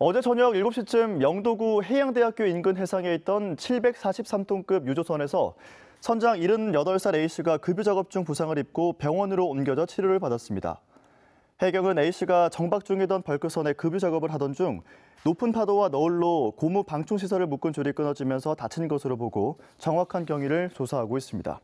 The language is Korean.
어제 저녁 7시쯤 영도구 해양대학교 인근 해상에 있던 743톤급 유조선에서 선장 78살 A씨가 급유 작업 중 부상을 입고 병원으로 옮겨져 치료를 받았습니다. 해경은 A씨가 정박 중이던 벌크선에 급유 작업을 하던 중 높은 파도와 너울로 고무 방충 시설을 묶은 줄이 끊어지면서 다친 것으로 보고 정확한 경위를 조사하고 있습니다.